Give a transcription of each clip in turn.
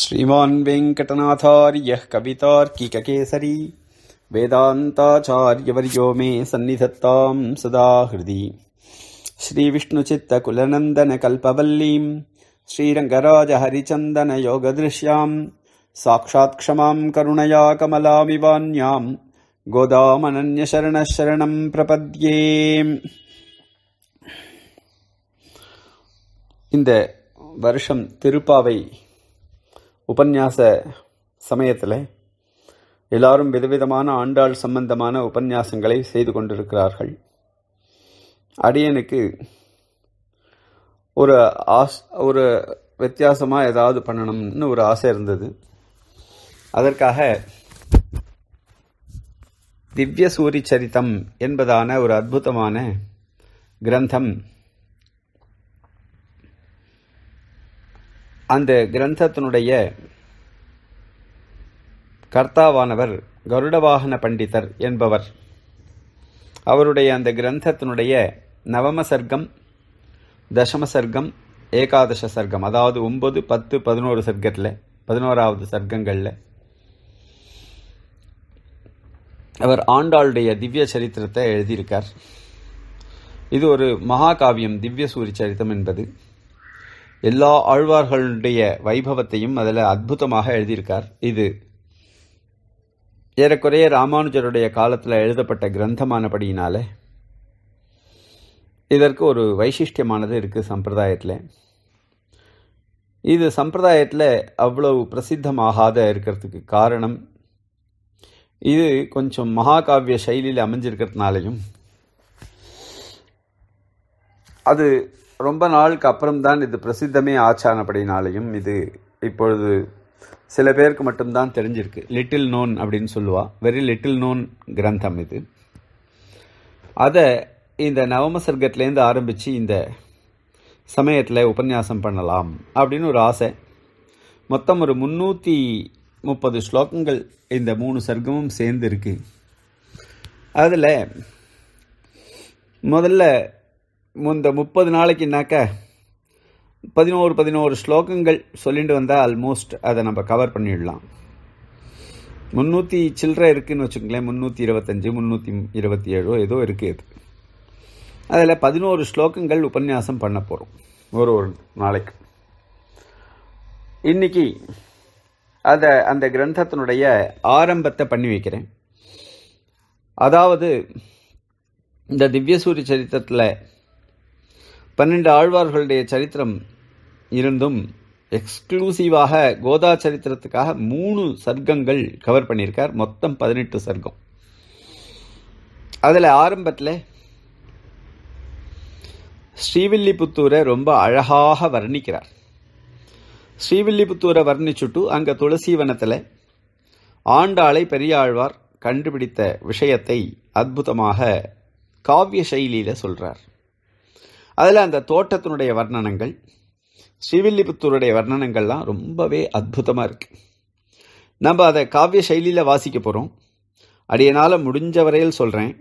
श्रीमान् वेङ्कटनाथार्यः कवितार्किककेसरी वेदान्ताचार्यवर्यो मे सन्निधत्तां सदा हृदि श्रीविष्णुचित्तकुलनन्दनकल्पवल्लीं श्रीरङ्गराजहरिचन्दनयोगदृश्यां साक्षात्क्षमां करुणया कमलामिवान्यां गोदामनन्यशरणशरणं प्रपद्ये कमलामि वान्यां गोदानन्यै உபன்யாச சமயத்தில் எல்லாரும் விதவிதமான ஆண்டாள் சம்பந்தமான உபன்யாசங்களை செய்து கொண்டிருக்கிறார்கள் அடியனுக்கு ஒரு ஆஸ் ஒரு வித்தியாசமாக ஏதாவது பண்ணணும்னு ஒரு ஆசை இருந்தது அதற்காக திவ்ய சூரி சரித்தம் என்பதான ஒரு அற்புதமான கிரந்தம் அந்த கிரந்தத்தினுடைய கர்த்தாவானவர் கருடவாகன பண்டிதர் என்பவர் அவருடைய அந்த கிரந்தத்தினுடைய நவம சர்க்கம் தசம சர்க்கம் ஏகாதச சர்க்கம் அதாவது ஒம்பது பத்து பதினோரு சர்க்கத்தில் பதினோராவது சர்க்கங்களில் அவர் ஆண்டாளுடைய திவ்ய சரித்திரத்தை எழுதியிருக்கார் இது ஒரு மகாகாவியம் திவ்ய சூரிய சரித்திரம் என்பது எல்லா ஆழ்வார்களுடைய வைபவத்தையும் அதில் அற்புதமாக எழுதியிருக்கார் இது ஏறக்குறைய ராமானுஜருடைய காலத்தில் எழுதப்பட்ட கிரந்தமானபடியினால இதற்கு ஒரு வைசிஷ்டியமானது இருக்குது சம்பிரதாயத்தில் இது சம்பிரதாயத்தில் அவ்வளவு பிரசித்தமாகாத இருக்கிறதுக்கு காரணம் இது கொஞ்சம் மகாகாவிய சைலியில் அமைஞ்சிருக்கிறதுனாலையும் அது ரொம்ப நாளுக்கு அப்புறம்தான் இது பிரசித்தமே ஆச்சானப்படினாலையும் இது இப்பொழுது சில பேருக்கு மட்டும்தான் தெரிஞ்சிருக்கு லிட்டில் நோன் அப்படின்னு சொல்லுவா வெரி லிட்டில் நோன் கிரந்தம் இது அதை இந்த நவம சர்க்கத்துலேருந்து ஆரம்பித்து இந்த சமயத்தில் உபன்யாசம் பண்ணலாம் அப்படின்னு ஒரு ஆசை மொத்தம் ஒரு முந்நூற்றி முப்பது ஸ்லோகங்கள் இந்த மூணு சர்க்கமும் சேர்ந்து இருக்கு அதில் முதல்ல இந்த முப்பது நாளைக்குனாக்க பதினோரு பதினோரு ஸ்லோகங்கள் சொல்லிட்டு வந்தால் ஆல்மோஸ்ட் அதை நம்ம கவர் பண்ணிடலாம் முந்நூற்றி சில்லற இருக்குதுன்னு வச்சுக்கங்களேன் முந்நூற்றி இருபத்தஞ்சி முந்நூற்றி இருபத்தி ஏழோ ஏதோ இருக்குது அதில் பதினோரு ஸ்லோகங்கள் உபன்யாசம் பண்ண போகிறோம் ஒரு ஒரு நாளைக்கு இன்றைக்கி அதை அந்த கிரந்தத்தினுடைய ஆரம்பத்தை பண்ணி வைக்கிறேன் அதாவது இந்த திவ்யசூரி சரித்திரத்தில் பன்னெண்டு ஆழ்வார்களுடைய சரித்திரம் இருந்தும் எக்ஸ்க்ளூசிவாக கோதா சரித்திரத்துக்காக மூணு சர்க்கங்கள் கவர் பண்ணியிருக்கார் மொத்தம் பதினெட்டு சர்க்கம் அதில் ஆரம்பத்தில் ஸ்ரீவில்லிபுத்தூரை ரொம்ப அழகாக வர்ணிக்கிறார் ஸ்ரீவில்லிபுத்தூரை வர்ணிச்சுட்டு அங்கே துளசி வனத்தில் ஆண்டாளை பெரியாழ்வார் கண்டுபிடித்த விஷயத்தை அற்புதமாக காவிய சைலியில் சொல்கிறார் அதில் அந்த தோட்டத்தினுடைய வர்ணனங்கள் ஸ்ரீவில்லிபுத்தூருடைய வர்ணனங்கள்லாம் ரொம்பவே அற்புதமாக இருக்குது நம்ம அதை காவிய சைலியில் வாசிக்க போகிறோம் அடியனால் முடிஞ்ச வரையில் சொல்கிறேன்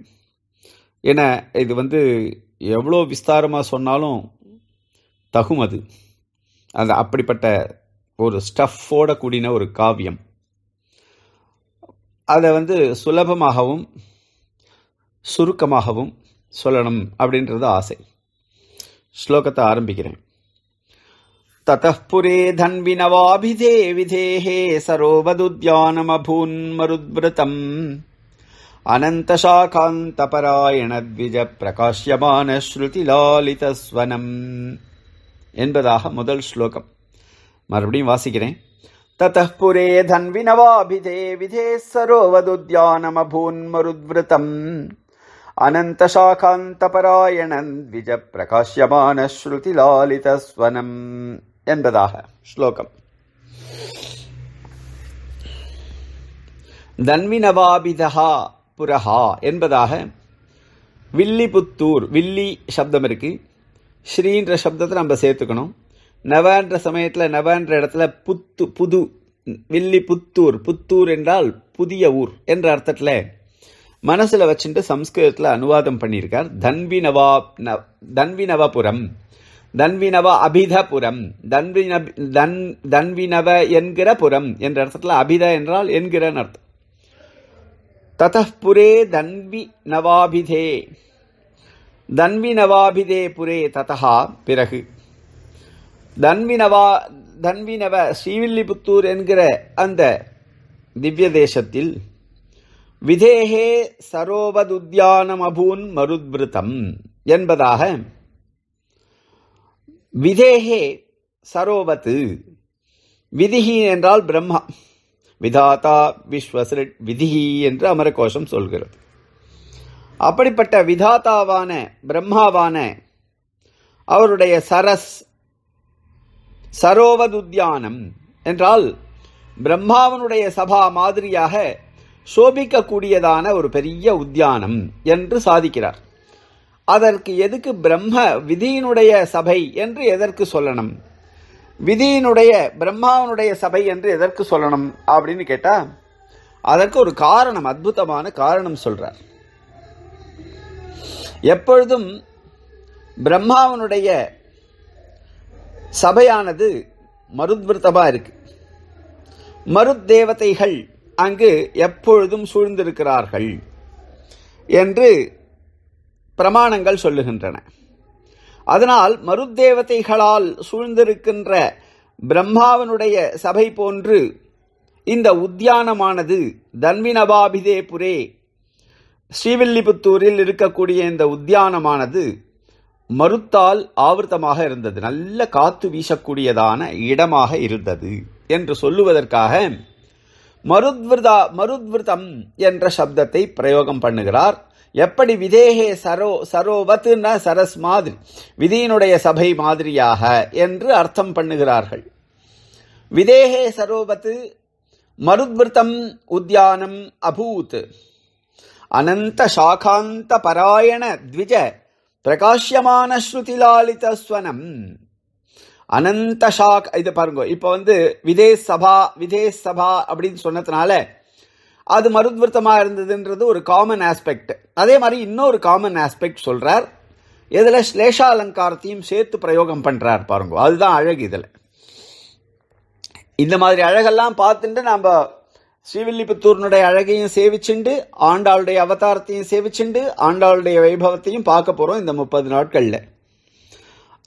ஏன்னா இது வந்து எவ்வளோ விஸ்தாரமாக சொன்னாலும் தகும் அது அந்த அப்படிப்பட்ட ஒரு ஸ்டஃப்போட கூடின ஒரு காவியம் அதை வந்து சுலபமாகவும் சுருக்கமாகவும் சொல்லணும் அப்படின்றது ஆசை ஸ்லோகத்தை ஆரம்பிக்கிறேன் தத்தப்புரே தன்வினவாபிதே விதேஹே சரோவதுத்யானமபூன்மருத்விருதம் அனந்தசாகாந்தபராயணத்விஜப்பிரகாஷ்யமான ஸ்ருதிலாலிதஸ்வனம் என்பதாக முதல் ஸ்லோகம் மறுபடியும் வாசிக்கிறேன் தத்தப்புரே தன்வினவாபிதே விதே சரோவதுத்யானமபூன்மருத்விருதம் அனந்தசாகாந்தபராயணன் விஜ பிரகாசியமான ஸ்ருதி லாலிதஸ்வனம் என்பதாக ஸ்லோகம் தன்வினவாபிதா புரஹா என்பதாக வில்லிபுத்தூர் வில்லி சப்தம் இருக்குது ஸ்ரீன்ற சப்தத்தை நம்ம சேர்த்துக்கணும் நவன்ற சமயத்தில் நவன்ற இடத்துல புத்து புது வில்லி புத்தூர் புத்தூர் என்றால் புதிய ஊர் என்ற அர்த்தத்தில் மனசில் வச்சுட்டு சம்ஸ்கிருதத்துல அனுவாதம் பண்ணியிருக்கார் தன்வினவா தன்வினவபுரம் தன்வினவ அபிதபுரம் தன்வின தன் தன்வினவ என்கிற புறம் என்ற அர்த்தத்தில் அபித என்றால் என்கிற அர்த்தம் ததப்புரே தன்வி நவாபிதே தன்வி நவாபிதே புரே ததா பிறகு தன்வினவா தன்வினவ ஸ்ரீவில்லிபுத்தூர் என்கிற அந்த திவ்ய தேசத்தில் விதேகே சரோவதுத்யானமபூன் மருத்விருத்தம் என்பதாக விதேகே சரோவது விதிகி என்றால் பிரம்மா விதாதா விஸ்வசிரிட் விதிகி என்று அமரகோஷம் சொல்கிறது அப்படிப்பட்ட விதாதாவான பிரம்மாவான அவருடைய சரஸ் சரோவதுத்யானம் என்றால் பிரம்மாவனுடைய சபா மாதிரியாக சோபிக்கக்கூடியதான ஒரு பெரிய உத்தியானம் என்று சாதிக்கிறார் அதற்கு எதுக்கு பிரம்ம விதியினுடைய சபை என்று எதற்கு சொல்லணும் விதியினுடைய பிரம்மாவனுடைய சபை என்று எதற்கு சொல்லணும் அப்படின்னு கேட்டால் அதற்கு ஒரு காரணம் அற்புதமான காரணம் சொல்கிறார் எப்பொழுதும் பிரம்மாவனுடைய சபையானது மருத்விருத்தமாக இருக்குது மருத்தேவதைகள் அங்கு எப்பொழுதும் சூழ்ந்திருக்கிறார்கள் என்று பிரமாணங்கள் சொல்லுகின்றன அதனால் மருத்தேவதைகளால் சூழ்ந்திருக்கின்ற பிரம்மாவனுடைய சபை போன்று இந்த உத்தியானமானது தன்வினபாபிதேபுரே ஸ்ரீவில்லிபுத்தூரில் இருக்கக்கூடிய இந்த உத்தியானமானது மறுத்தால் ஆவர்த்தமாக இருந்தது நல்ல காத்து வீசக்கூடியதான இடமாக இருந்தது என்று சொல்லுவதற்காக மருத்விருதா மருத்விருதம் என்ற சப்தத்தை பிரயோகம் பண்ணுகிறார் எப்படி விதேகே சரோ ந சரஸ் மாதிரி விதியினுடைய சபை மாதிரியாக என்று அர்த்தம் பண்ணுகிறார்கள் விதேகே சரோவத் மருத்விருத்தம் உத்தியானம் அபூத் அனந்த சாகாந்த பராயண த்விஜ பிரகாஷ்யமான ஸ்ருதிலாலிதஸ்வனம் அனந்த ஷாக் இதை பாருங்க இப்போ வந்து விதே சபா விதேஷ் சபா அப்படின்னு சொன்னதுனால அது மருத்விருத்தமாக இருந்ததுன்றது ஒரு காமன் ஆஸ்பெக்ட் அதே மாதிரி இன்னொரு காமன் ஆஸ்பெக்ட் சொல்கிறார் இதில் ஸ்லேஷா அலங்காரத்தையும் சேர்த்து பிரயோகம் பண்ணுறார் பாருங்க அதுதான் அழகு இதில் இந்த மாதிரி அழகெல்லாம் பார்த்துட்டு நாம் ஸ்ரீவில்லிபுத்தூர்னுடைய அழகையும் சேவிச்சுண்டு ஆண்டாளுடைய அவதாரத்தையும் சேவிச்சுண்டு ஆண்டாளுடைய வைபவத்தையும் பார்க்க போகிறோம் இந்த முப்பது நாட்களில்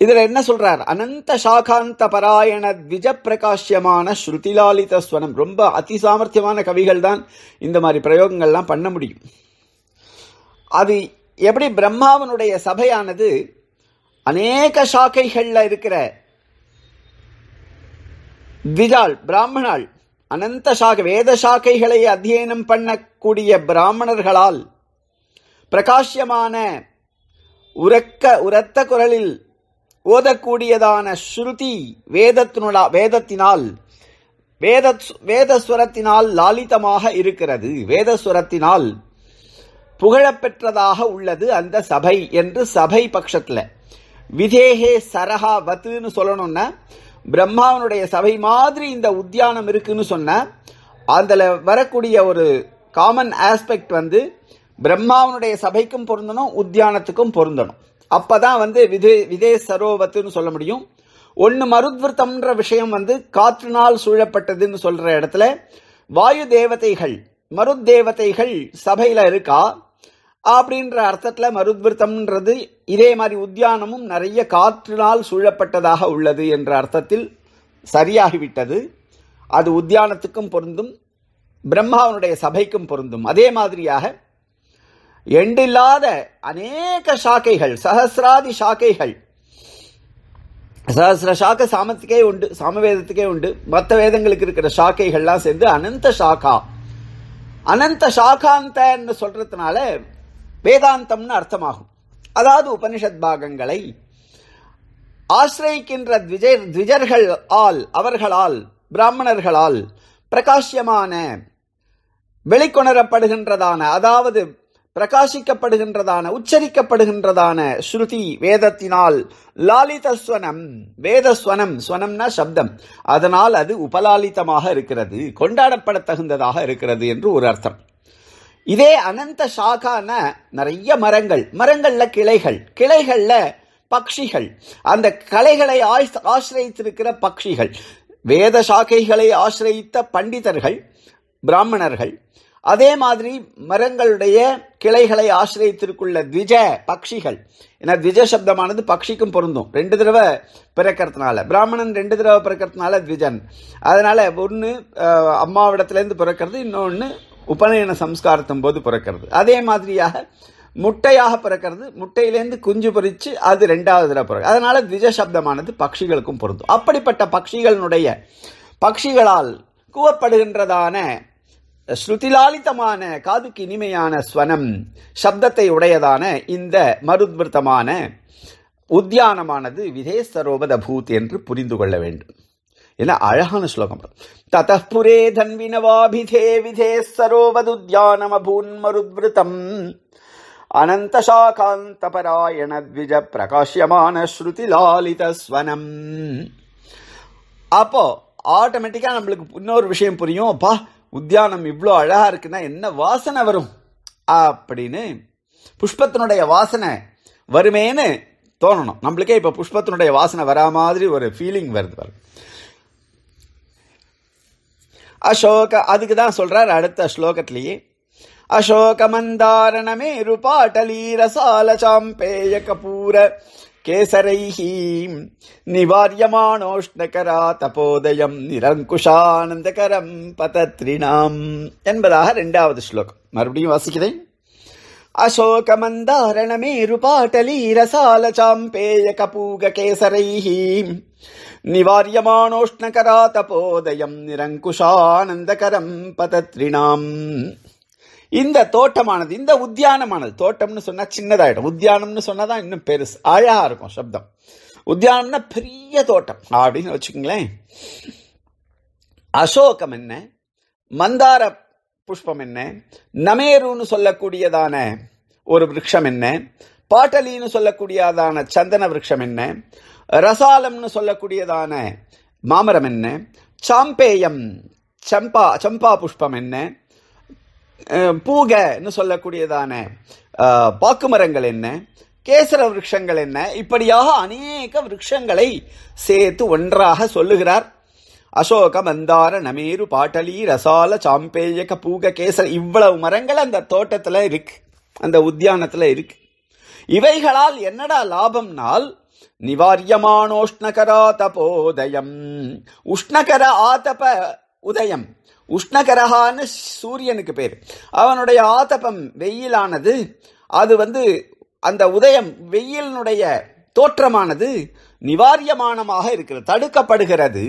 இதுல என்ன சொல்றார் அனந்த சாகாந்த பராயண திஜ பிரகாஷ்யமான ஸ்ருதிலாலித ஸ்வனம் ரொம்ப அதி சாமர்த்தியமான கவிகள் தான் இந்த மாதிரி பிரயோகங்கள்லாம் பண்ண முடியும் அது எப்படி பிரம்மாவனுடைய சபையானது அநேக சாக்கைகள்ல இருக்கிற த்விஜாள் பிராமணாள் அனந்த சாக வேத சாக்கைகளை அத்தியனம் பண்ணக்கூடிய பிராமணர்களால் பிரகாஷ்யமான உரக்க உரத்த குரலில் ஓதக்கூடியதான ஸ்ருதி வேதத்தினுடா வேதத்தினால் வேத வேதஸ்வரத்தினால் லாலிதமாக இருக்கிறது வேதஸ்வரத்தினால் புகழப்பெற்றதாக உள்ளது அந்த சபை என்று சபை பட்சத்தில் விதேகே சரஹா வத்துன்னு சொல்லணும்னா பிரம்மாவனுடைய சபை மாதிரி இந்த உத்தியானம் இருக்குன்னு சொன்ன அதில் வரக்கூடிய ஒரு காமன் ஆஸ்பெக்ட் வந்து பிரம்மாவனுடைய சபைக்கும் பொருந்தணும் உத்தியானத்துக்கும் பொருந்தணும் அப்பதான் வந்து விதே விதே சரோவத்துன்னு சொல்ல முடியும் ஒன்று மருத்விருத்தம்ன்ற விஷயம் வந்து காற்றினால் சூழப்பட்டதுன்னு சொல்ற இடத்துல வாயு தேவதைகள் மருத் தேவதைகள் சபையில இருக்கா அப்படின்ற அர்த்தத்துல மருத்விருத்தம்ன்றது இதே மாதிரி உத்தியானமும் நிறைய காற்றினால் சூழப்பட்டதாக உள்ளது என்ற அர்த்தத்தில் சரியாகிவிட்டது அது உத்தியானத்துக்கும் பொருந்தும் பிரம்மாவனுடைய சபைக்கும் பொருந்தும் அதே மாதிரியாக எண்டில்லாத அநேக சாக்கைகள் சஹசிராதி சாக்கைகள் சஹசிர சாக்க சாமத்துக்கே உண்டு சாமவேதத்துக்கே உண்டு மற்ற வேதங்களுக்கு இருக்கிற சாக்கைகள்லாம் சேர்ந்து அனந்த சாக்கா அனந்த சாக்காந்தன்னு சொல்றதுனால வேதாந்தம்னு அர்த்தமாகும் அதாவது உபனிஷத் பாகங்களை ஆசிரயிக்கின்ற த்விஜர் த்விஜர்கள் ஆல் அவர்களால் பிராமணர்களால் பிரகாசியமான வெளிக்கொணரப்படுகின்றதான அதாவது பிரகாசிக்கப்படுகின்றதான உச்சரிக்கப்படுகின்றதான ஸ்ருதி வேதத்தினால் லாலிதஸ்வனம் வேதஸ்வனம் ஸ்வனம்னா சப்தம் அதனால் அது உபலாலிதமாக இருக்கிறது கொண்டாடப்பட தகுந்ததாக இருக்கிறது என்று ஒரு அர்த்தம் இதே அனந்த சாகான நிறைய மரங்கள் மரங்கள்ல கிளைகள் கிளைகள்ல பக்ஷிகள் அந்த கலைகளை ஆசிரியத்திருக்கிற பக்ஷிகள் வேத சாக்கைகளை ஆசிரியித்த பண்டிதர்கள் பிராமணர்கள் அதே மாதிரி மரங்களுடைய கிளைகளை ஆசிரியத்திற்குள்ள த்விஜ பக்ஷிகள் ஏன்னா திஜ சப்தமானது பக்ஷிக்கும் பொருந்தும் ரெண்டு தடவை பிறக்கிறதுனால பிராமணன் ரெண்டு தடவை பிறக்கிறதுனால த்விஜன் அதனால ஒன்று அம்மாவிடத்துலேருந்து பிறக்கிறது இன்னொன்று உபநயன சம்ஸ்காரத்தும் போது பிறக்கிறது அதே மாதிரியாக முட்டையாக பிறக்கிறது முட்டையிலேருந்து குஞ்சு பொறிச்சு அது ரெண்டாவது தடவை பிறகு அதனால த்விஜ சப்தமானது பக்ஷிகளுக்கும் பொருந்தும் அப்படிப்பட்ட பக்ஷிகளினுடைய பக்ஷிகளால் கூவப்படுகின்றதான ஸ்ருதிலாலிதமான காதுக்கு இனிமையான ஸ்வனம் சப்தத்தை உடையதான இந்த மருத்மிருத்தமான உத்தியானமானது விதேசரோபத பூத் என்று புரிந்து கொள்ள வேண்டும் என்ன அழகான ஸ்லோகம் ததப்புரே தன்வினவாபிதே விதே சரோவதுத்யானமபூன் மருத்விருத்தம் அனந்த சாகாந்த பராயண த்விஜ பிரகாஷ்யமான ஸ்ருதி லாலித ஸ்வனம் அப்போ ஆட்டோமேட்டிக்காக நம்மளுக்கு இன்னொரு விஷயம் புரியும் அப்பா உத்தியானம் இவ்வளோ அழகாக இருக்குன்னா என்ன வாசனை வரும் அப்படின்னு புஷ்பத்தினுடைய வாசனை வருமேன்னு தோணணும் நம்மளுக்கே இப்போ புஷ்பத்தினுடைய வாசனை வரா மாதிரி ஒரு ஃபீலிங் வருது வரும் அசோக அதுக்கு தான் சொல்கிறார் அடுத்த ஸ்லோகத்திலேயே அசோக மந்தாரணமே ரூபாட்டலீரசால சாம்பேய கபூர கேசரைஹி நிவாரியமானோஷ்ணகரா தபோதயம் நிரங்குஷானந்தகரம் பதத்ரிணாம் என்பதாக இரண்டாவது ஸ்லோகம் மறுபடியும் வாசிக்கிறேன் अशोकमन्दारणमेरुपाटलीरसालचाम्पेय कपूगकेसरैः निवार्यमाणोष्णकरा तपोदयम् निरङ्कुशानन्दकरम् पतत्रिणाम् இந்த தோட்டமானது இந்த உத்தியானமானது தோட்டம்னு சொன்னா சின்னதாயிடும் உத்தியானம்னு சொன்னாதான் இன்னும் பெருசு அழகா இருக்கும் சப்தம் உத்தியானம்னா பெரிய தோட்டம் அப்படின்னு வச்சுக்கோங்களேன் அசோகம் என்ன மந்தார புஷ்பம் என்ன நமேருன்னு சொல்லக்கூடியதான ஒரு விரக்ஷம் என்ன பாட்டலின்னு சொல்லக்கூடியதான சந்தன விரக்ஷம் என்ன ரசாலம்னு சொல்லக்கூடியதான மாமரம் என்ன சாம்பேயம் சம்பா சம்பா புஷ்பம் என்ன பூகன்னு சொல்லக்கூடியதான பாக்குமரங்கள் என்ன கேசர விரக்ஷங்கள் என்ன இப்படியாக அநேக விரக்ஷங்களை சேர்த்து ஒன்றாக சொல்லுகிறார் அசோக மந்தார நமேரு பாட்டலி ரசால சாம்பேயக பூக கேசர இவ்வளவு மரங்கள் அந்த தோட்டத்தில் இருக்கு அந்த உத்தியானத்தில் இருக்கு இவைகளால் என்னடா லாபம்னால் நிவாரியமானோஷ்ணகரா தபோதயம் உஷ்ணகர ஆதப உதயம் உஷ்ணகரகான்னு சூரியனுக்கு பேர் அவனுடைய ஆதபம் வெயிலானது அது வந்து அந்த உதயம் வெயிலினுடைய தோற்றமானது நிவாரியமானமாக இருக்கிறது தடுக்கப்படுகிறது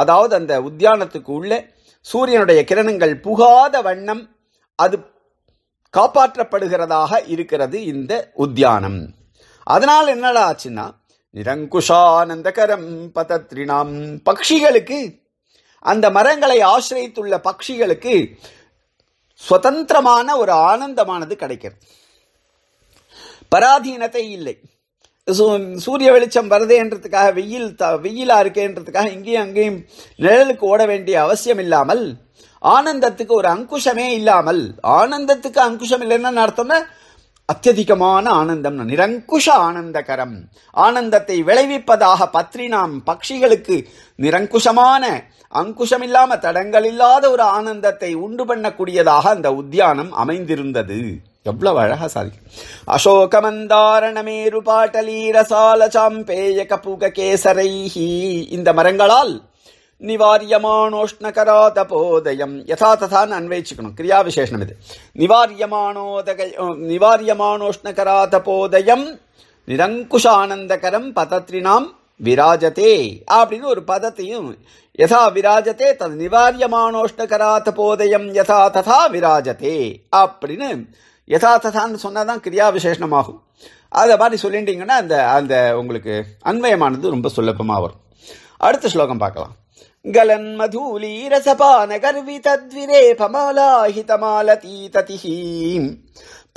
அதாவது அந்த உத்தியானத்துக்கு உள்ள சூரியனுடைய கிரணங்கள் புகாத வண்ணம் அது காப்பாற்றப்படுகிறதாக இருக்கிறது இந்த உத்தியானம் அதனால் என்னடா ஆச்சுன்னா நிரங்குஷானந்தகரம் பதத்ரினாம் பக்ஷிகளுக்கு அந்த மரங்களை ஆசிரியத்துள்ள பட்சிகளுக்கு சுதந்திரமான ஒரு ஆனந்தமானது கிடைக்கிறது பராதீனத்தை இல்லை சூரிய வெளிச்சம் வருதுன்றதுக்காக வெயில் த வெயிலாக இருக்கேன்றதுக்காக இங்கேயும் அங்கேயும் நிழலுக்கு ஓட வேண்டிய அவசியம் இல்லாமல் ஆனந்தத்துக்கு ஒரு அங்குஷமே இல்லாமல் ஆனந்தத்துக்கு அங்குஷம் இல்லைன்னு அர்த்தம்னா அத்தியதிகமான ஆனந்தம் நிரங்குஷ ஆனந்தகரம் ஆனந்தத்தை விளைவிப்பதாக பத்ரி நாம் பட்சிகளுக்கு நிரங்குஷமான அங்குஷமில்லாம இல்லாத ஒரு ஆனந்தத்தை உண்டு பண்ணக்கூடியதாக அந்த உத்தியானம் அமைந்திருந்தது எவ்வளவு அழகா சாதிக்கும் அசோக மந்தாரணமேரு மேரு பாட்டலீரசால சாம்பேய கபுக கேசரைஹி இந்த மரங்களால் போதயம் யதா ததான் அன்வயிச்சுக்கணும் கிரியா விசேஷம் இது நிவாரியமானோதக நிவாரியமானோஷ்ணகராதபோதயம் நிரங்குஷ ஆனந்தகரம் நாம் விராஜதே அப்படின்னு ஒரு பதத்தையும் யதா விராஜத்தே தது நிவாரியமானோஷ்டகரா போதயம் யதா ததா விராஜத்தே அப்படின்னு யதா ததான்னு சொன்னால் தான் கிரியா விசேஷணமாகும் அதை மாதிரி சொல்லிட்டீங்கன்னா அந்த அந்த உங்களுக்கு அன்வயமானது ரொம்ப சுலபமாக வரும் அடுத்த ஸ்லோகம் பார்க்கலாம்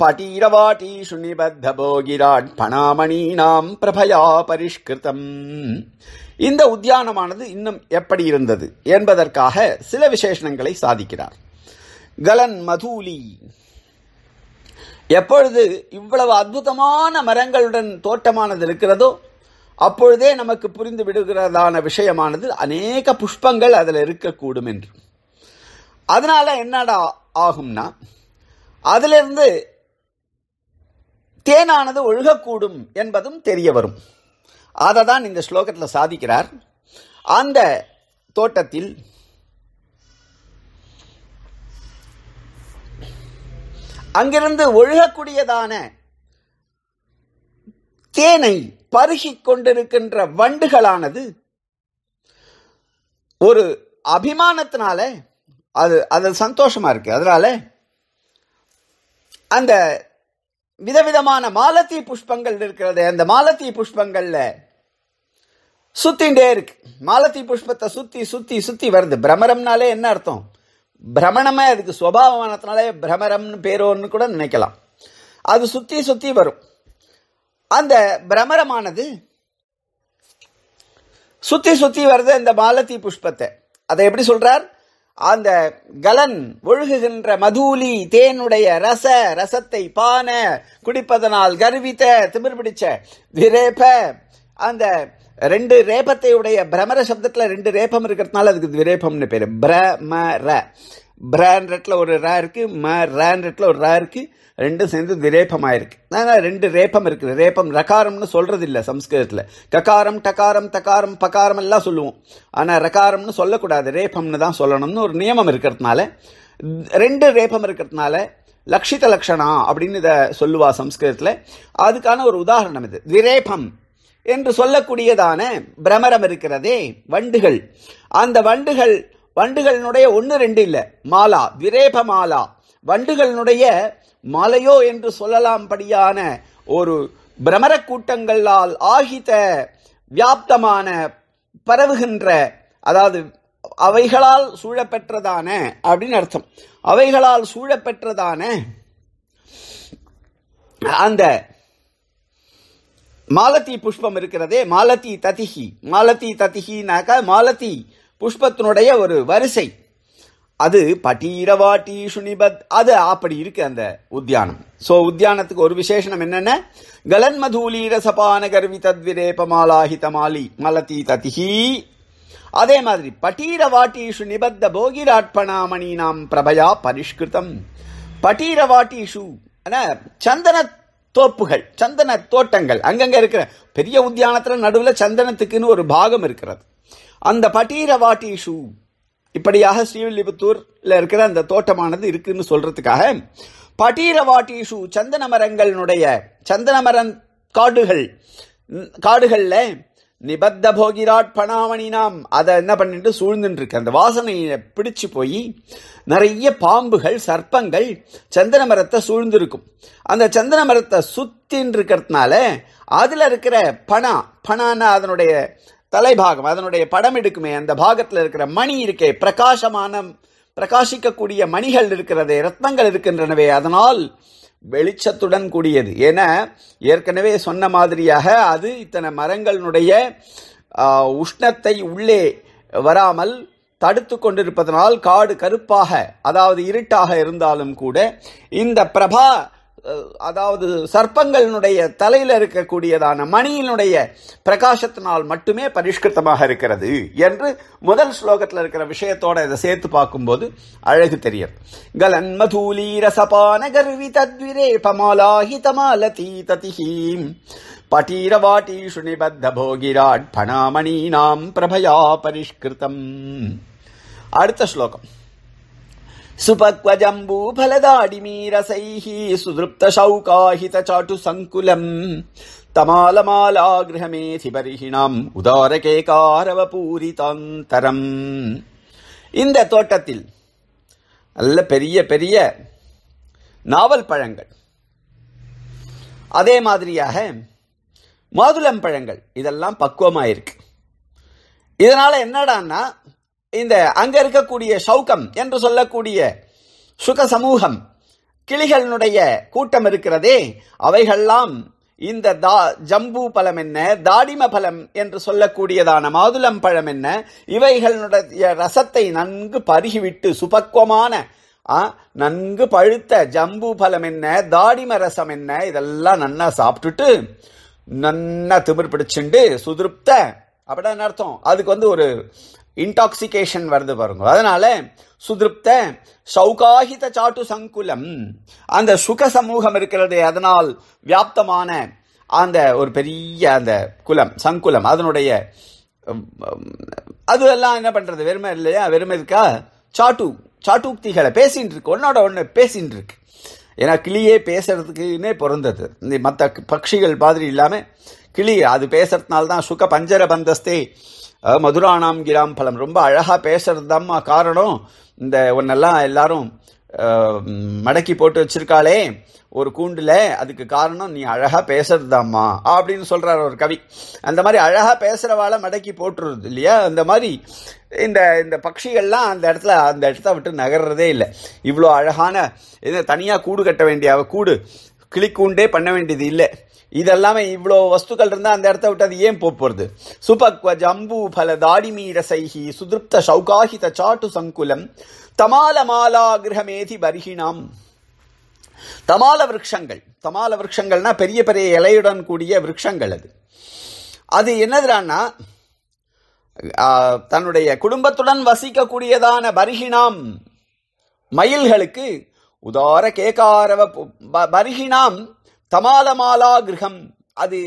பட்டீரவாட்டி पटीरवाटीषु பணாமணி நாம் பிரபயா பரிஷ்கிருதம் இந்த உத்தியானமானது இன்னும் எப்படி இருந்தது என்பதற்காக சில விசேஷங்களை சாதிக்கிறார் கலன் மதூலி எப்பொழுது இவ்வளவு அற்புதமான மரங்களுடன் தோட்டமானது இருக்கிறதோ அப்பொழுதே நமக்கு புரிந்து விடுகிறதான விஷயமானது அநேக புஷ்பங்கள் அதில் இருக்கக்கூடும் என்று அதனால என்னடா ஆகும்னா அதிலிருந்து தேனானது ஒழுகக்கூடும் என்பதும் தெரிய வரும் அதை தான் இந்த ஸ்லோகத்தில் சாதிக்கிறார் அந்த தோட்டத்தில் அங்கிருந்து ஒழுகக்கூடியதான தேனை பருகி கொண்டிருக்கின்ற வண்டுகளானது ஒரு அபிமானத்தினால அது அது சந்தோஷமா இருக்கு அதனால அந்த விதவிதமான மாலத்தி புஷ்பங்கள் இருக்கிறது அந்த மாலத்தி புஷ்பங்கள்ல சுத்தின்ண்டே இருக்கு மாலத்தி புஷ்பத்தை சுத்தி சுத்தி சுத்தி வருது பிரமரம்னாலே என்ன அர்த்தம் பிரமணமே அதுக்கு சுவாவமானத்தினாலே பிரமரம்னு பேரோன்னு கூட நினைக்கலாம் அது சுத்தி சுத்தி வரும் அந்த பிரமரமானது சுத்தி சுத்தி வருது இந்த மாலத்தி புஷ்பத்தை அதை எப்படி சொல்றார் அந்த கலன் ஒழுகுகின்ற மதூலி தேனுடைய ரச ரசத்தை பான குடிப்பதனால் கர்வித்த திமிர் பிடிச்ச விரேப அந்த ரெண்டு ரேபத்தையுடைய பிரமர சப்தத்தில் ரெண்டு ரேபம் இருக்கிறதுனால அதுக்கு விரேபம்னு பேர் பிரமர ரெட்டில் ஒரு ரா இருக்குது ரேண்ட் ரெட்டில் ஒரு ரா இருக்குது ரெண்டும் சேர்ந்து ரேப்பமாக இருக்குது ஆனால் ரெண்டு ரேப்பம் இருக்குது ரேப்பம் ரகாரம்னு சொல்கிறது இல்லை சம்ஸ்கிருதத்தில் ககாரம் டகாரம் தகாரம் பகாரம் எல்லாம் சொல்லுவோம் ஆனால் ரகாரம்னு சொல்லக்கூடாது ரேப்பம்னு தான் சொல்லணும்னு ஒரு நியமம் இருக்கிறதுனால ரெண்டு ரேப்பம் இருக்கிறதுனால லக்ஷித லக்ஷணா அப்படின்னு இதை சொல்லுவா சம்ஸ்கிருதத்தில் அதுக்கான ஒரு உதாரணம் இது திரேபம் என்று சொல்லக்கூடியதான பிரமரம் இருக்கிறதே வண்டுகள் அந்த வண்டுகள் வண்டுகளினுடைய ஒன்று ரெண்டு இல்லை மாலா விரேப மாலா வண்டுகளினுடைய மாலையோ என்று சொல்லலாம்படியான ஒரு பிரமர கூட்டங்களால் ஆகித வியாப்தமான பரவுகின்ற அதாவது அவைகளால் சூழப்பெற்றதான அப்படின்னு அர்த்தம் அவைகளால் சூழப்பெற்றதான அந்த மாலத்தி புஷ்பம் இருக்கிறதே மாலத்தி ததிகி மாலத்தி ததிகினாக்கா மாலத்தி புஷ்பத்தினுடைய ஒரு வரிசை அது பட்டீரவாட்டி சுனிபத் அது அப்படி இருக்கு அந்த உத்தியானம் ஸோ உத்தியானத்துக்கு ஒரு விசேஷனம் என்னென்ன கலன்மதூலி ரசபான கர்வி தத்விரேப மாலாஹித மாலி மலதி ததிஹி அதே மாதிரி பட்டீரவாட்டீஷு நிபத்த போகிராட்பணாமணி நாம் பிரபயா பரிஷ்கிருதம் பட்டீரவாட்டீஷு சந்தன தோப்புகள் சந்தன தோட்டங்கள் அங்கங்க இருக்கிற பெரிய உத்தியானத்துல நடுவில் சந்தனத்துக்குன்னு ஒரு பாகம் இருக்கிறது அந்த பட்டீரவாட்டீஷு இப்படியாக ஸ்ரீவில்லிபுத்தூர்ல இருக்கிற அந்த தோட்டமானது இருக்குன்னு சொல்றதுக்காக பட்டீரவாட்டீஷு சந்தன மரங்களினுடைய சந்தன மரம் காடுகள் காடுகள்ல நிபத்த போகிராட் பணாமணி நாம் அதை என்ன பண்ணிட்டு சூழ்ந்துட்டு இருக்கு அந்த வாசனையை பிடிச்சு போய் நிறைய பாம்புகள் சர்ப்பங்கள் சந்தன மரத்தை சூழ்ந்திருக்கும் அந்த சந்தன மரத்தை சுத்தின்னு இருக்கிறதுனால அதில் இருக்கிற பணா பணான்னா அதனுடைய தலைபாகம் அதனுடைய படம் எடுக்குமே அந்த பாகத்தில் இருக்கிற மணி இருக்கே பிரகாசமான பிரகாசிக்கக்கூடிய மணிகள் இருக்கிறதே ரத்னங்கள் இருக்கின்றனவே அதனால் வெளிச்சத்துடன் கூடியது என ஏற்கனவே சொன்ன மாதிரியாக அது இத்தனை மரங்களினுடைய உஷ்ணத்தை உள்ளே வராமல் தடுத்து கொண்டிருப்பதனால் காடு கருப்பாக அதாவது இருட்டாக இருந்தாலும் கூட இந்த பிரபா அதாவது சர்ப்பங்களினுடைய தலையில் இருக்கக்கூடியதான மணியினுடைய பிரகாசத்தினால் மட்டுமே பரிஷ்கிருத்தமாக இருக்கிறது என்று முதல் ஸ்லோகத்தில் இருக்கிற விஷயத்தோட இதை சேர்த்து பார்க்கும்போது அழகு தெரியும் கலன் மதூலீரசபான கர்வி தத்விரே பமாலாஹி தமாலதி ததிஹீம் பட்டீரவாட்டீஷு நிபத்த போகிராட் பணாமணி நாம் பிரபயா பரிஷ்கிருத்தம் அடுத்த ஸ்லோகம் सुपक्वजम्बूफलदाडिमीरसैः सुदृप्तशौकाहितचाटुसङ्कुलम् தமாலமாலாகிரகமேதிபரிகிணாம் உதாரகே காரவ பூரிதாந்தரம் இந்த தோட்டத்தில் நல்ல பெரிய பெரிய நாவல் பழங்கள் அதே மாதிரியாக மாதுளம் பழங்கள் இதெல்லாம் பக்குவமாக இருக்கு இதனால் என்னடான்னா இந்த அங்க இருக்கக்கூடிய சௌகம் என்று சொல்லக்கூடிய சுக சமூகம் கிளிகளினுடைய கூட்டம் இருக்கிறதே அவைகள்லாம் இந்த தா ஜம்பு பழம் என்ன தாடிம பழம் என்று சொல்லக்கூடியதான மாதுளம் பழம் என்ன இவைகளுடைய ரசத்தை நன்கு பருகிவிட்டு சுபக்குவமான நன்கு பழுத்த ஜம்பு பழம் என்ன தாடிம ரசம் என்ன இதெல்லாம் நன்னா சாப்பிட்டுட்டு நன்னா திமிர் பிடிச்சுண்டு சுதிருப்த அப்படின்னு அர்த்தம் அதுக்கு வந்து ஒரு இன்டாக்சிகேஷன் வருது பாருங்க அதனால சுதிருப்த சௌகாகித சாட்டு சங்குலம் அந்த சுக சமூகம் இருக்கிறது அதனால் வியாப்தமான அந்த ஒரு பெரிய அந்த குலம் சங்குலம் அதனுடைய அது எல்லாம் என்ன பண்றது வெறுமை இல்லையா வெறுமை இருக்கா சாட்டு சாட்டுக்திகளை பேசின்னு இருக்கு ஒன்னோட ஒன்று பேசின்னு இருக்கு ஏன்னா கிளியே பேசுறதுக்குன்னே பிறந்தது இந்த மற்ற பட்சிகள் மாதிரி இல்லாமல் கிளி அது பேசுறதுனால தான் சுக பஞ்சர பந்தஸ்தே மதுராணாம் கிராம் பலம் ரொம்ப அழகாக பேசுறது தான் காரணம் இந்த ஒன்னெல்லாம் எல்லாரும் மடக்கி போட்டு வச்சிருக்காளே ஒரு கூண்டில் அதுக்கு காரணம் நீ அழகாக பேசுறது தாம்மா அப்படின்னு சொல்கிறார் ஒரு கவி அந்த மாதிரி அழகாக பேசுகிறவாளை மடக்கி போட்டுருது இல்லையா அந்த மாதிரி இந்த இந்த பட்சிகள்லாம் அந்த இடத்துல அந்த இடத்த விட்டு நகர்றதே இல்லை இவ்வளோ அழகான இதை தனியாக கூடு கட்ட வேண்டிய கூடு கிளிக்கூண்டே பண்ண வேண்டியது இல்லை இதெல்லாமே இவ்வளோ வஸ்துக்கள் இருந்தால் அந்த இடத்த விட்டு அது ஏன் போகிறது சுபக்வ ஜம்பு பல தாடிமீர சைஹி சுதிருப்த சௌகாஹித சாட்டு சங்குலம் தமால மாலா கிரகமேதி பரிகிணாம் தமால விரக்ஷங்கள் தமால விரக்ஷங்கள்னா பெரிய பெரிய இலையுடன் கூடிய விரக்ஷங்கள் அது அது என்னதுறான்னா தன்னுடைய குடும்பத்துடன் வசிக்கக்கூடியதான பரிகிணாம் மயில்களுக்கு உதார கேகாரவ பரிகிணாம் தமாலமாலா கிரகம் அது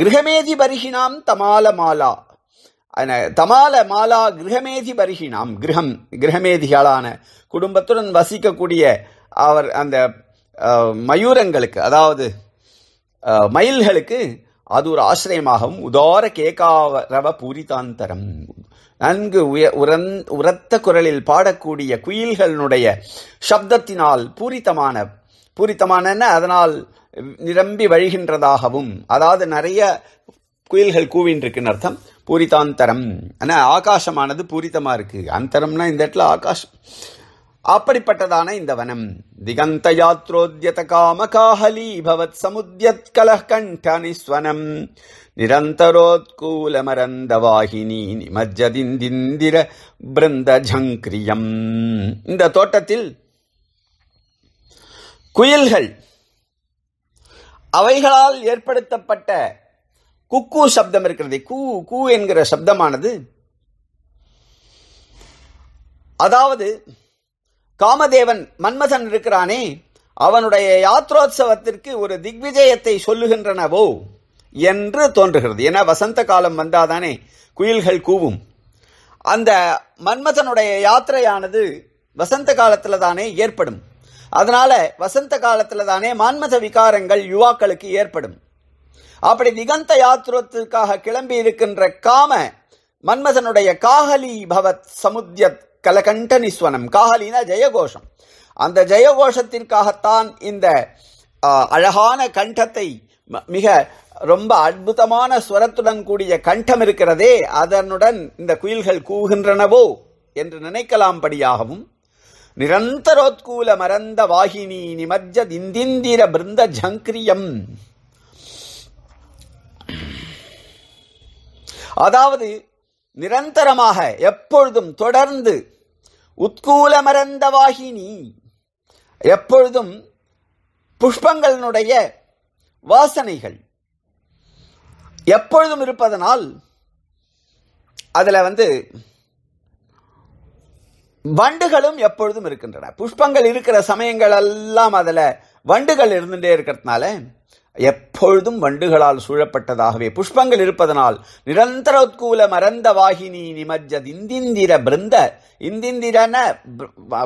கிரகமேதி பரிகினாம் தமாலமாலா தமால மாலா கிரகமேதி பரிகினாம் கிரகம் கிரகமேதிகளான குடும்பத்துடன் வசிக்கக்கூடிய அவர் அந்த மயூரங்களுக்கு அதாவது மயில்களுக்கு அது ஒரு ஆசிரியமாகவும் உதார கேகாரவ பூரிதாந்தரம் நன்கு உய உரந் உரத்த குரலில் பாடக்கூடிய குயில்களினுடைய சப்தத்தினால் பூரித்தமான பூரித்தமான அதனால் நிரம்பி வழிகின்றதாகவும் அதாவது நிறைய குயில்கள் கூவின்றிருக்குன்னு இருக்குன்னு அர்த்தம் பூரித்தாந்தரம் ஆனால் ஆகாசமானது பூரித்தமாக இருக்குது அந்தரம்னா இந்த இடத்துல ஆகாஷம் அப்படிப்பட்டதான இந்த வனம் திகந்த யாத்ரோத்யத காமகாஹலி பவத் சமுத்யத் கலகண்ட நிஸ்வனம் நிரந்தரோத்கூலமரந்த வாகினி நிமஜ்ஜதிந்திந்திர பிருந்த ஜங்கிரியம் இந்த தோட்டத்தில் குயில்கள் அவைகளால் ஏற்படுத்தப்பட்ட குக்கு சப்தம் இருக்கிறது கூ கூ என்கிற சப்தமானது அதாவது காமதேவன் மன்மதன் இருக்கிறானே அவனுடைய யாத்ரோத்சவத்திற்கு ஒரு திக்விஜயத்தை சொல்லுகின்றனவோ என்று தோன்றுகிறது ஏன்னா வசந்த காலம் வந்தாதானே குயில்கள் கூவும் அந்த மன்மதனுடைய யாத்திரையானது வசந்த காலத்தில் தானே ஏற்படும் அதனால வசந்த காலத்துல தானே மான்மத விகாரங்கள் யுவாக்களுக்கு ஏற்படும் அப்படி திகந்த யாத்திரத்திற்காக கிளம்பி இருக்கின்ற காம மன்மதனுடைய காஹலி பவத் சமுத்தியத் கலகண்டனிஸ்வனம் நிஸ்வனம் காஹலினா ஜெயகோஷம் அந்த ஜெயகோஷத்திற்காகத்தான் இந்த அழகான கண்டத்தை மிக ரொம்ப அற்புதமான ஸ்வரத்துடன் கூடிய கண்டம் இருக்கிறதே அதனுடன் இந்த குயில்கள் கூகின்றனவோ என்று நினைக்கலாம்படியாகவும் நிரந்தரோத்கூல மறந்த வாகினி நிமஜ்ஜ திந்திந்திர பிருந்த ஜங்கிரியம் அதாவது நிரந்தரமாக எப்பொழுதும் தொடர்ந்து உத்கூல மறந்த வாகினி எப்பொழுதும் புஷ்பங்களினுடைய வாசனைகள் எப்பொழுதும் இருப்பதனால் அதில் வந்து வண்டுகளும் எப்பொழுதும் இருக்கின்றன புஷ்பங்கள் இருக்கிற சமயங்கள் எல்லாம் அதில் வண்டுகள் இருந்துட்டே இருக்கிறதுனால எப்பொழுதும் வண்டுகளால் சூழப்பட்டதாகவே புஷ்பங்கள் இருப்பதனால் நிரந்தரோத்கூல மறந்த வாகினி நிமஜ்ஜத் இந்திந்திர பிருந்த இந்திந்திரன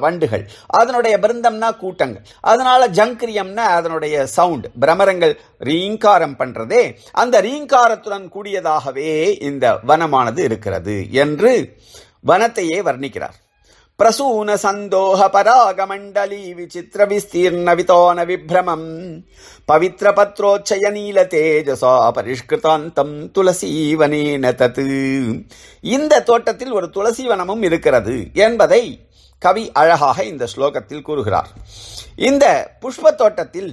வண்டுகள் அதனுடைய பிருந்தம்னா கூட்டங்கள் அதனால ஜங்கிரியம்னா அதனுடைய சவுண்ட் பிரமரங்கள் ரீங்காரம் பண்றதே அந்த ரீங்காரத்துடன் கூடியதாகவே இந்த வனமானது இருக்கிறது என்று வனத்தையே வர்ணிக்கிறார் ప్రసూన பராக மண்டலி விசித்திர விஸ்தீர்ண விதோன விபிரமம் பவித்ர பத்ரோச்சய நீல தேஜசா பரிஷ்கிருதாந்தம் துளசீவனேன தத்து இந்த தோட்டத்தில் ஒரு துளசிவனமும் இருக்கிறது என்பதை கவி அழகாக இந்த ஸ்லோகத்தில் கூறுகிறார் இந்த புஷ்ப தோட்டத்தில்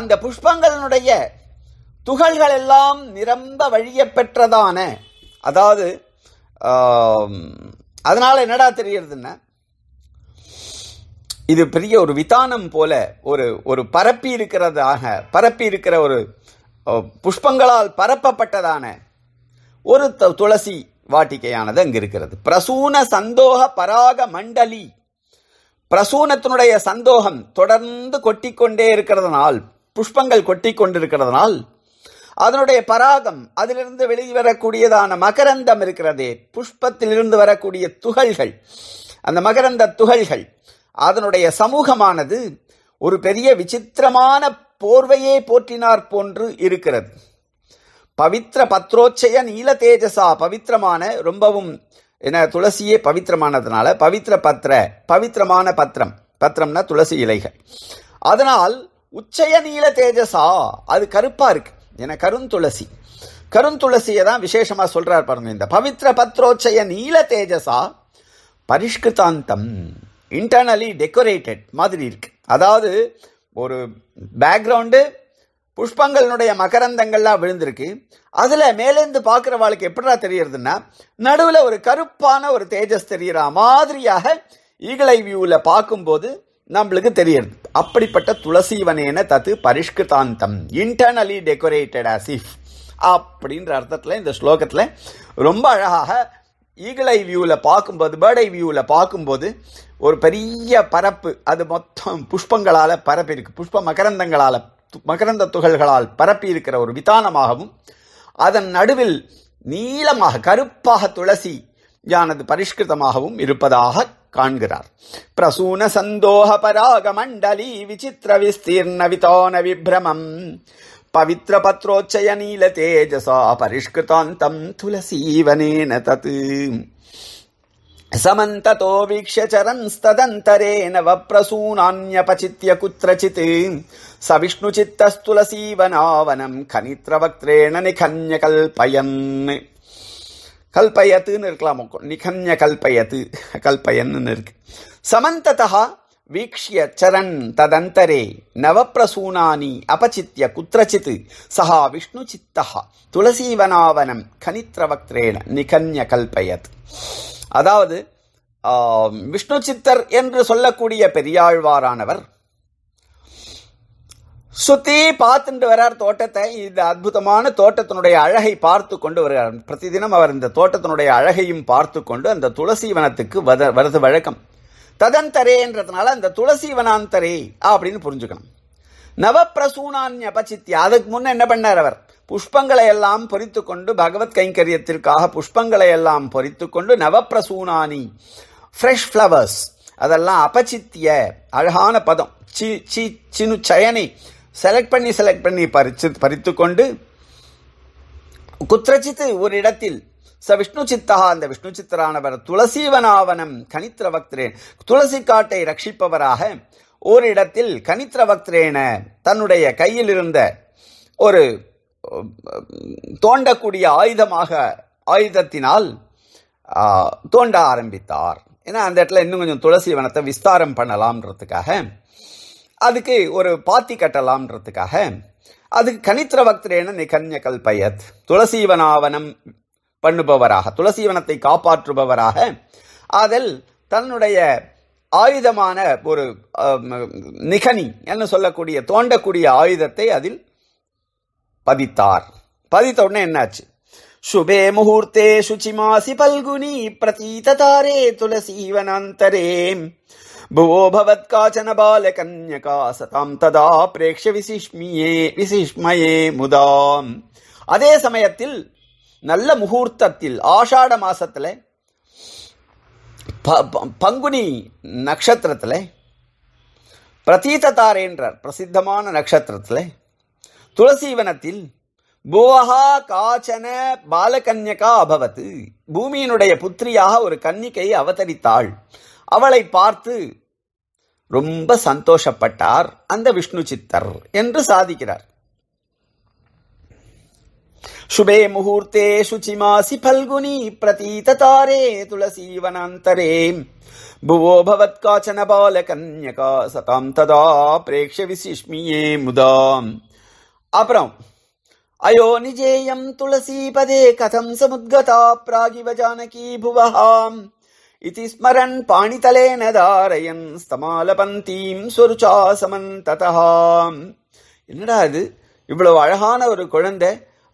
அந்த புஷ்பங்களினுடைய துகள்கள் எல்லாம் நிரம்ப வழிய பெற்றதான அதாவது அதனால் என்னடா தெரியறதுன்னா இது பெரிய ஒரு விதானம் போல ஒரு ஒரு பரப்பி இருக்கிறதாக பரப்பி இருக்கிற ஒரு புஷ்பங்களால் பரப்பப்பட்டதான ஒரு துளசி வாட்டிக்கையானது அங்கு இருக்கிறது பிரசூன சந்தோக பராக மண்டலி பிரசூனத்தினுடைய சந்தோகம் தொடர்ந்து கொட்டிக்கொண்டே இருக்கிறதுனால் புஷ்பங்கள் கொட்டி கொண்டிருக்கிறதுனால் அதனுடைய பராகம் அதிலிருந்து வெளிவரக்கூடியதான மகரந்தம் இருக்கிறதே புஷ்பத்திலிருந்து வரக்கூடிய துகள்கள் அந்த மகரந்த துகள்கள் அதனுடைய சமூகமானது ஒரு பெரிய விசித்திரமான போர்வையே போற்றினார் போன்று இருக்கிறது பவித்ர பத்ரோச்சய நீல தேஜசா பவித்திரமான ரொம்பவும் என்ன துளசியே பவித்திரமானதுனால பவித்ர பத்திர பவித்திரமான பத்திரம் பத்திரம்னா துளசி இலைகள் அதனால் உச்சய நீல தேஜசா அது கருப்பா இருக்கு என கருந்துளசி கருந்துளசியை தான் விசேஷமாக சொல்கிறார் பாருங்க இந்த பவித்ர பத்ரோச்சய நீல தேஜஸா பரிஷ்கிருதாந்தம் இன்டர்னலி டெக்கரேட்டட் மாதிரி இருக்கு அதாவது ஒரு பேக்ரவுண்டு புஷ்பங்களுடைய மகரந்தங்கள்லாம் விழுந்திருக்கு அதில் மேலேருந்து பார்க்குற வாளுக்கு எப்படிடா தெரியறதுன்னா நடுவில் ஒரு கருப்பான ஒரு தேஜஸ் தெரிகிற மாதிரியாக ஈகலை வியூவில் பார்க்கும்போது நம்மளுக்கு தெரியறது அப்படிப்பட்ட வனேன தத்து பரிஷ்கிருதாந்தம் இன்டர்னலி டெக்கரேட்டட் அசிஃப் அப்படின்ற அர்த்தத்தில் இந்த ஸ்லோகத்தில் ரொம்ப அழகாக ஈகிளை வியூவில் பார்க்கும்போது பேர்டை வியூவில் பார்க்கும்போது ஒரு பெரிய பரப்பு அது மொத்தம் புஷ்பங்களால் பரப்பி இருக்கு புஷ்ப மகரந்தங்களால் மகரந்த துகள்களால் பரப்பி இருக்கிற ஒரு விதானமாகவும் அதன் நடுவில் நீளமாக கருப்பாக துளசி யானது பரிஷ்கிருதமாகவும் இருப்பதாக காண்கிறார் பிரசூன சந்தோக பராக மண்டலி விசித்திர விஸ்தீர்ண விதான விப்ரமம் பவித்ர பத்ரோச்சய நீல தேஜசா பரிஷ்கிருதாந்தம் துலசீவனேன தத் समन्ततो वीक्ष्य चरंस्तदन्तरेण वप्रसूनान्यपचित्य कुत्रचित् सविष्णुचित्तस्तुलसीवनावनम् खनित्रवक्त्रेण निखन्यकल्पयन् கல்பயத்துன்னு இருக்கலாம் நிகன்ய கல்பயத்து கல்பயன்னு இருக்கு சமந்ததா வீக்ஷிய சரண் ததந்தரே நவப்பிரசூனானி அபசித்திய குத்திரச்சித் சஹா விஷ்ணு சித்தா துளசீவனாவனம் கனித்ரவக்திரேன நிகன்ய கல்பயத் அதாவது விஷ்ணு சித்தர் என்று சொல்லக்கூடிய பெரியாழ்வாரானவர் சுத்தி பார்த்துட்டு வர்றார் தோட்டத்தை இந்த அற்புதமான தோட்டத்தினுடைய அழகை பார்த்து கொண்டு வருகிறார் பிரதிதினம் அவர் இந்த தோட்டத்தினுடைய அழகையும் பார்த்து கொண்டு அந்த துளசி வனத்துக்கு வத வரது வழக்கம் ததந்தரேன்றதுனால அந்த துளசி வனாந்தரே அப்படின்னு புரிஞ்சுக்கணும் நவப்பிரசூனான் அபசித்தி அதுக்கு முன்னே என்ன பண்ணார் அவர் புஷ்பங்களை எல்லாம் பொறித்து கொண்டு பகவத் கைங்கரியத்திற்காக புஷ்பங்களை எல்லாம் பொறித்து கொண்டு நவப்பிரசூனானி ஃப்ரெஷ் ஃப்ளவர்ஸ் அதெல்லாம் அபசித்திய அழகான பதம் சி சி சினு சயனை செலக்ட் பண்ணி செலக்ட் பண்ணி பறித்து பறித்து கொண்டு குத்திரச்சித்து ஒரு இடத்தில் ச விஷ்ணு சித்தா அந்த விஷ்ணு சித்தரானவர் துளசீவனாவனம் பக்திரேன் துளசி காட்டை ரட்சிப்பவராக ஒரு இடத்தில் பக்திரேன தன்னுடைய கையில் இருந்த ஒரு தோண்டக்கூடிய ஆயுதமாக ஆயுதத்தினால் தோண்ட ஆரம்பித்தார் ஏன்னா அந்த இடத்துல இன்னும் கொஞ்சம் துளசி வனத்தை விஸ்தாரம் பண்ணலாம்ன்றதுக்காக அதுக்கு ஒரு பாத்தி கட்டலாம்ன்றதுக்காக அதுக்கு கனித்திர பக்தரேன நிகன்ய கல்பயத் துளசீவனாவனம் பண்ணுபவராக துளசீவனத்தை காப்பாற்றுபவராக அதில் தன்னுடைய ஆயுதமான ஒரு நிகனி என்று சொல்லக்கூடிய தோண்டக்கூடிய ஆயுதத்தை அதில் பதித்தார் பதித்த உடனே என்னாச்சு சுபே முகூர்த்தே சுச்சிமாசி பல்குனி பிரதீததாரே துளசீவனாந்தரே भुवो भवत्काचन बालकन्यका सतां तदा प्रेक्ष्य विसिष्मिये विसिष्मये முதாம் அதே சமயத்தில் நல்ல முகூர்த்தத்தில் ஆஷாட மாசத்தில் பங்குனி நட்சத்திரத்தில் பிரதீத தாரேன்றார் பிரசித்தமான நட்சத்திரத்தில் துளசீவனத்தில் புவஹா காச்சன பாலகன்யகா அபவத்து பூமியினுடைய புத்திரியாக ஒரு கன்னிக்கை அவதரித்தாள் அவளை பார்த்து ரொம்ப சந்தோஷப்பட்டார் அந்த விஷ்ணு சித்தர் என்று சாதிக்கிறார் शुभे मुहूर्ते शुचिमासि फल्गुनी प्रतीततारे तुलसीवनान्तरे भुवो भवत्काचन बालकन्यका சதாம் ததா प्रेक्ष्य विसिष्मिये முதாம் அப்புறம் அயோ நிஜேயம் துளசி பதே கதம் சமுத்கதா பிராகிவ ஜானகி புவஹாம் इति स्मरन् पाणितलेन धारयन् स्तमालपन्तीं स्वरुचासमन् ततः என்னடா இது இவ்வளவு அழகான ஒரு குழந்தை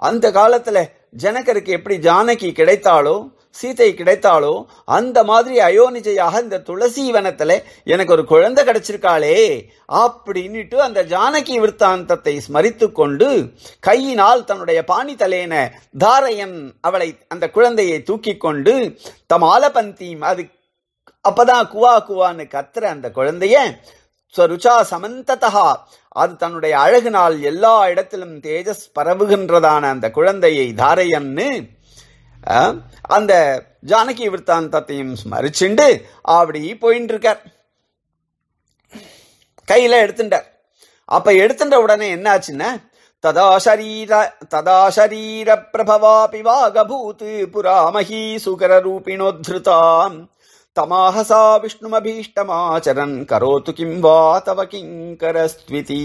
அந்த காலத்துல ஜனகருக்கு எப்படி ஜானகி கிடைத்தாலோ சீத்தை கிடைத்தாலோ அந்த மாதிரி அயோனிஜையாக இந்த துளசி வனத்தில் எனக்கு ஒரு குழந்தை கிடைச்சிருக்காளே அப்படின்னுட்டு அந்த ஜானகி விற்த்தாந்தத்தை ஸ்மரித்து கொண்டு கையினால் தன்னுடைய பாணி தலேன தாரையன் அவளை அந்த குழந்தையை தூக்கி கொண்டு தம் ஆலபந்தீம் அது அப்பதான் குவா குவான்னு கத்துற அந்த குழந்தைய ஸ்வருச்சா சமந்ததா அது தன்னுடைய அழகினால் எல்லா இடத்திலும் தேஜஸ் பரவுகின்றதான அந்த குழந்தையை தாரையன்னு அந்த ஜானகி விற்த்தாந்தத்தையும் ஸ்மரிச்சுண்டு அப்படி போயின்னு இருக்கார் கையில் எடுத்துட்டார் அப்போ எடுத்துட்ட உடனே என்ன ஆச்சுன்னா ததாசரீர ததாசரீர பிரபவாபி வாகபூத் புராமஹி சுகரூபிணோத்ருதாம் தமாஹசா விஷ்ணுமபீஷ்டமாச்சரன் கரோத்து கிம் வா தவ கிங்கரஸ்விதி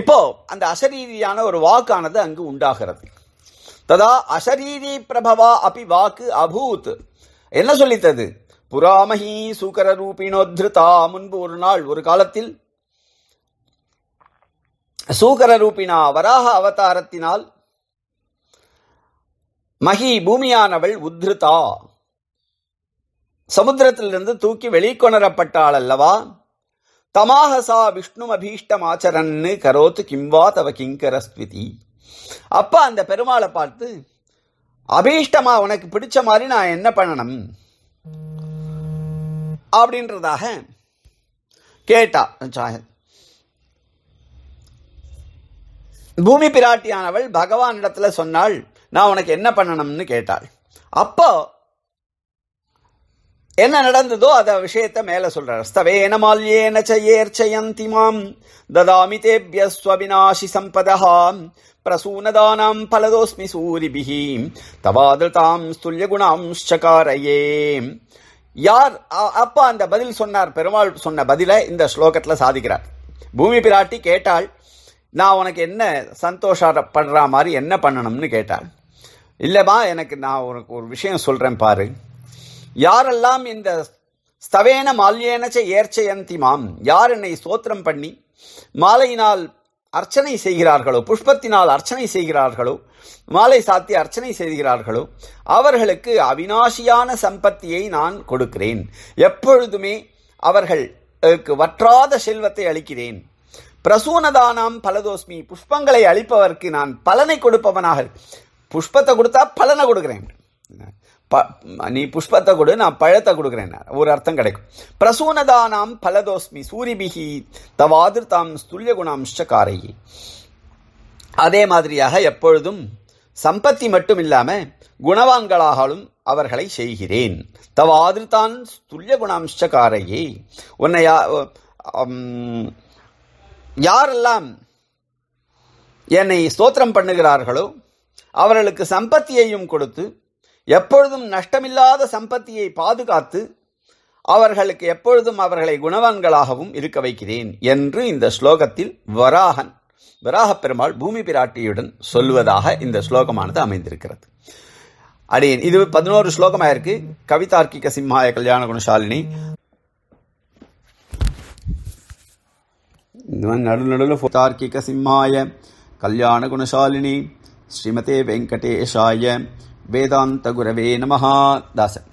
இப்போ அந்த அசரீரியான ஒரு வாக்கானது அங்கு உண்டாகிறது ததா அசரீரி பிரபவா அபி வாக்கு அபூத் என்ன சொல்லித்தது புராமஹி சூக்கர ரூபினோத்ருதா முன்பு ஒரு நாள் ஒரு காலத்தில் சூக்கர ரூபினா வராக அவதாரத்தினால் மகி பூமியானவள் உத்ருதா சமுத்திரத்திலிருந்து தூக்கி வெளிக்கொணரப்பட்டாள் அல்லவா தமாகசா சா விஷ்ணு அபீஷ்டம் ஆச்சரன்னு கரோத்து கிம்வா தவ கிங்கரஸ்விதி அப்பா அந்த பெருமாளை பார்த்து அபீஷ்டமா உனக்கு பிடிச்ச மாதிரி நான் என்ன பண்ணணும் அப்படின்றதாக கேட்டா பூமி பிராட்டியானவள் இடத்துல சொன்னாள் நான் உனக்கு என்ன பண்ணணும்னு கேட்டாள் அப்போ என்ன நடந்ததோ அத விஷயத்த மேல சொல்றார் ஸ்தவேன மால்யேன சயேர்ச்சயந்தி மாம் ததாமி தேபிய ஸ்வவினாஷி சம்பதஹா பிரசூனதானாம் பலதோஸ்மி சூரிபிஹி தவாதிருதாம் ஸ்துல்ய குணாம்ஷ்சகாரையே யார் அப்பா அந்த பதில் சொன்னார் பெருமாள் சொன்ன பதிலை இந்த ஸ்லோகத்தில் சாதிக்கிறார் பூமி பிராட்டி கேட்டாள் நான் உனக்கு என்ன சந்தோஷப்படுற மாதிரி என்ன பண்ணணும்னு கேட்டாள் இல்லைம்மா எனக்கு நான் உனக்கு ஒரு விஷயம் சொல்கிறேன் பாரு யாரெல்லாம் இந்த ஸ்தவேன மால்யேனச்ச ஏர்ச்சயந்தி யார் என்னை ஸ்தோத்திரம் பண்ணி மாலையினால் அர்ச்சனை செய்கிறார்களோ புஷ்பத்தினால் அர்ச்சனை செய்கிறார்களோ மாலை சாத்தி அர்ச்சனை செய்கிறார்களோ அவர்களுக்கு அவினாசியான சம்பத்தியை நான் கொடுக்கிறேன் எப்பொழுதுமே அவர்களுக்கு வற்றாத செல்வத்தை அளிக்கிறேன் பிரசூனதானாம் பலதோஸ்மி புஷ்பங்களை அளிப்பவர்க்கு நான் பலனை கொடுப்பவனாக புஷ்பத்தை கொடுத்தா பலனை கொடுக்கிறேன் ப நீ புஷ்பத்தை கொடு நான் பழத்தை கொடுக்குறேன் ஒரு அர்த்தம் கிடைக்கும் பிரசூனதானாம் பலதோஸ்மி சூரிபிகி தாம் ஸ்துல்ய குணாம்ஷ காரையி அதே மாதிரியாக எப்பொழுதும் சம்பத்தி மட்டும் இல்லாமல் குணவான்களாகவும் அவர்களை செய்கிறேன் தவ ஆதிர்தான் துல்லிய குணாம்சக்காரையே உன்னை யாரெல்லாம் என்னை ஸ்தோத்திரம் பண்ணுகிறார்களோ அவர்களுக்கு சம்பத்தியையும் கொடுத்து எப்பொழுதும் நஷ்டமில்லாத சம்பத்தியை பாதுகாத்து அவர்களுக்கு எப்பொழுதும் அவர்களை குணவான்களாகவும் இருக்க வைக்கிறேன் என்று இந்த ஸ்லோகத்தில் வராகன் வராக பெருமாள் பூமி பிராட்டியுடன் சொல்வதாக இந்த ஸ்லோகமானது அமைந்திருக்கிறது அடியன் இது பதினோரு ஸ்லோகமாக இருக்கு கவிதார்க்கிக சிம்மாய கல்யாண குணசாலினி நடு தார்க்கிக சிம்மாய கல்யாண குணசாலினி ஸ்ரீமதே வெங்கடேஷாய வேதாந்த குரவே நமஹா தாசன்